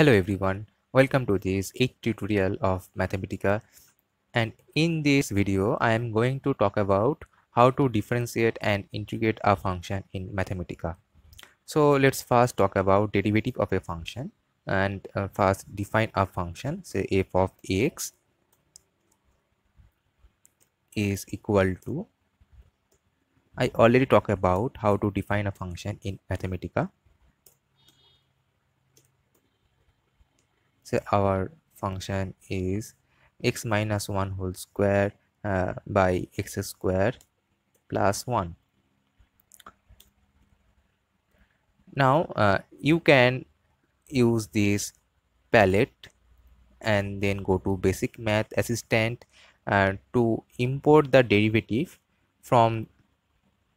Hello everyone, welcome to this 8th tutorial of Mathematica and in this video I am going to talk about how to differentiate and integrate a function in Mathematica. So let's first talk about derivative of a function and uh, first define a function say f of x is equal to I already talked about how to define a function in Mathematica so our function is x minus 1 whole square uh, by x square plus 1 now uh, you can use this palette and then go to basic math assistant uh, to import the derivative from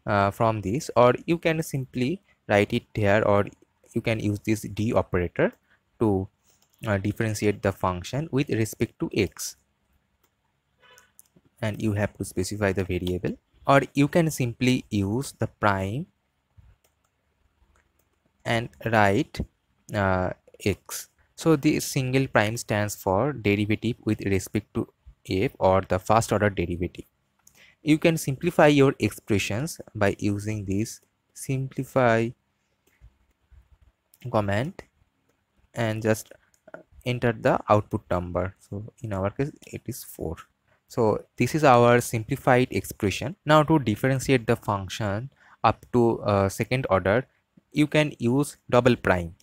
uh, from this or you can simply write it here or you can use this d operator to uh, differentiate the function with respect to x and you have to specify the variable or you can simply use the prime and write uh, x so this single prime stands for derivative with respect to f or the first order derivative you can simplify your expressions by using this simplify command and just enter the output number so in our case it is 4 so this is our simplified expression now to differentiate the function up to uh, second order you can use double prime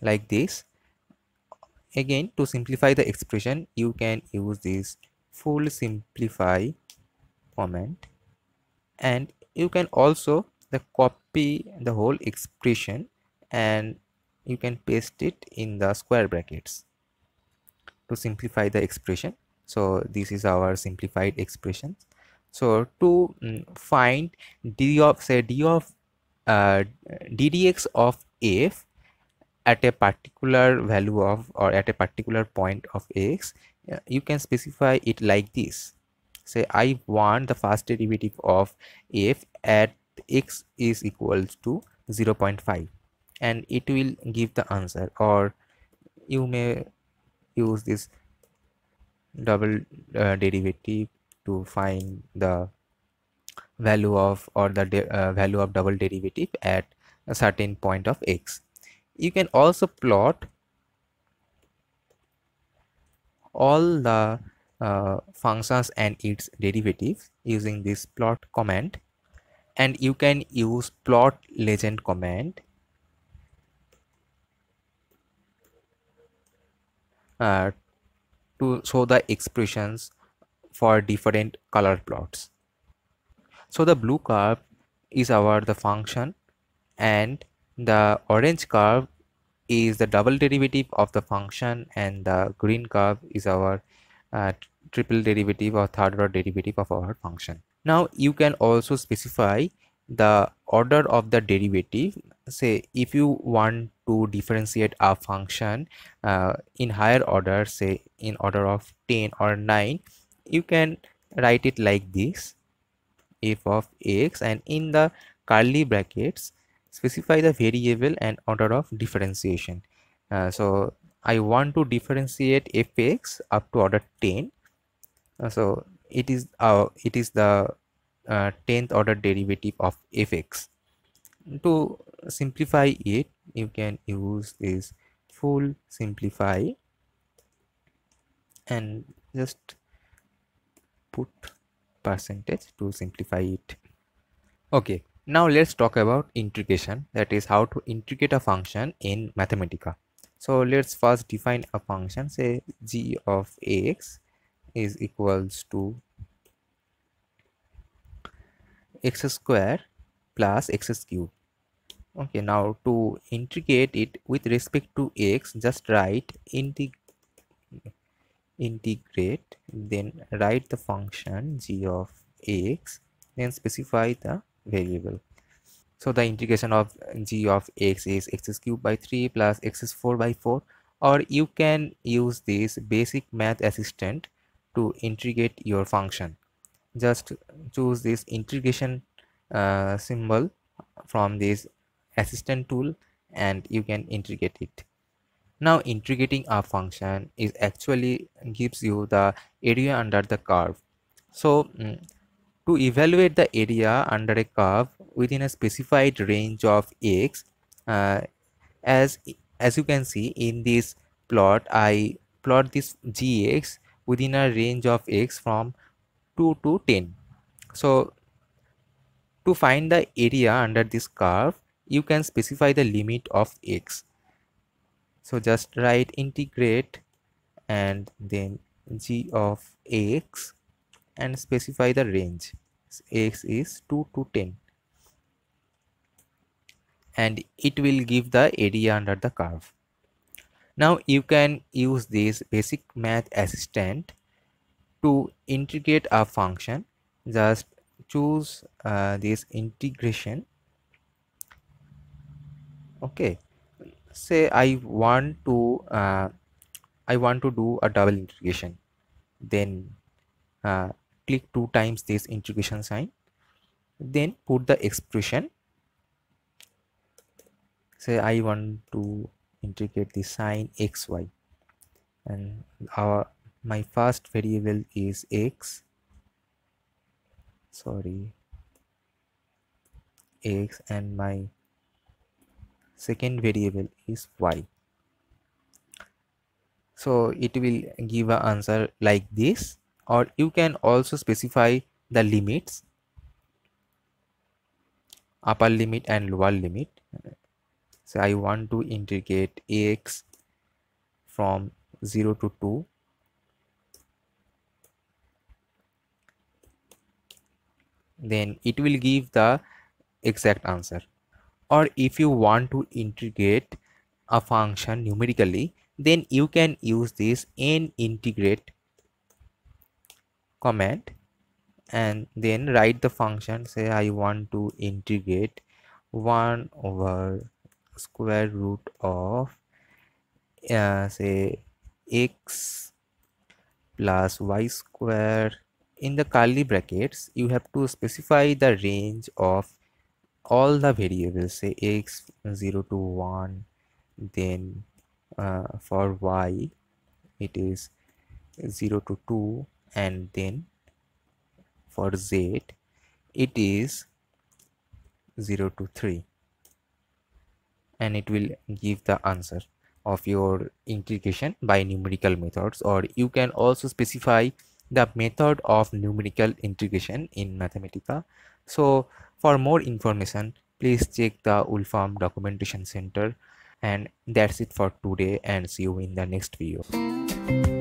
like this again to simplify the expression you can use this full simplify command and you can also the copy the whole expression and you can paste it in the square brackets to simplify the expression so this is our simplified expression so to mm, find d of say d of uh, ddx of f at a particular value of or at a particular point of x you can specify it like this say i want the first derivative of f at x is equals to 0 0.5 and it will give the answer or you may use this double uh, derivative to find the value of or the uh, value of double derivative at a certain point of x you can also plot all the uh, functions and its derivatives using this plot command and you can use plot legend command uh, to show the expressions for different color plots. So the blue curve is our the function and the orange curve is the double derivative of the function and the green curve is our uh, triple derivative or third order derivative of our function. Now you can also specify the order of the derivative say if you want to differentiate a function uh, in higher order say in order of 10 or 9 you can write it like this f of x and in the curly brackets specify the variable and order of differentiation uh, so i want to differentiate fx up to order 10 uh, so it is uh, it is the 10th uh, order derivative of fx to simplify it you can use this full simplify and just put percentage to simplify it okay now let's talk about integration that is how to integrate a function in mathematica so let's first define a function say g of x is equals to x square plus x cube okay now to integrate it with respect to x just write integ integrate then write the function g of x then specify the variable so the integration of g of x is x cube by 3 plus x 4 by 4 or you can use this basic math assistant to integrate your function just choose this integration uh, symbol from this assistant tool and you can integrate it now integrating a function is actually gives you the area under the curve so mm, to evaluate the area under a curve within a specified range of x uh, as as you can see in this plot i plot this gx within a range of x from 2 to 10 so to find the area under this curve you can specify the limit of x so just write integrate and then g of x and specify the range x is 2 to 10 and it will give the area under the curve now you can use this basic math assistant to integrate a function just choose uh, this integration okay say i want to uh, i want to do a double integration then uh, click two times this integration sign then put the expression say i want to integrate the sign xy and our my first variable is x sorry x and my second variable is y so it will give an answer like this or you can also specify the limits upper limit and lower limit so i want to integrate x from 0 to 2 then it will give the exact answer or if you want to integrate a function numerically then you can use this n integrate command and then write the function say i want to integrate 1 over square root of uh, say x plus y square in the curly brackets you have to specify the range of all the variables say x 0 to 1 then uh, for y it is 0 to 2 and then for z it is 0 to 3 and it will give the answer of your integration by numerical methods or you can also specify the method of numerical integration in Mathematica. So for more information, please check the Wolfram Documentation Center. And that's it for today and see you in the next video.